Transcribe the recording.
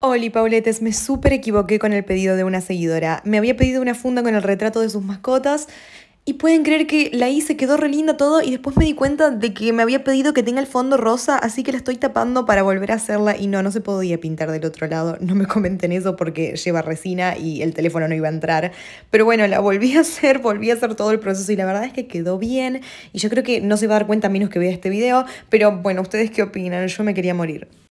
Oli Pauletes, me súper equivoqué con el pedido de una seguidora. Me había pedido una funda con el retrato de sus mascotas y pueden creer que la hice, quedó re linda todo y después me di cuenta de que me había pedido que tenga el fondo rosa, así que la estoy tapando para volver a hacerla y no, no se podía pintar del otro lado. No me comenten eso porque lleva resina y el teléfono no iba a entrar. Pero bueno, la volví a hacer, volví a hacer todo el proceso y la verdad es que quedó bien y yo creo que no se va a dar cuenta a menos que vea este video, pero bueno, ¿ustedes qué opinan? Yo me quería morir.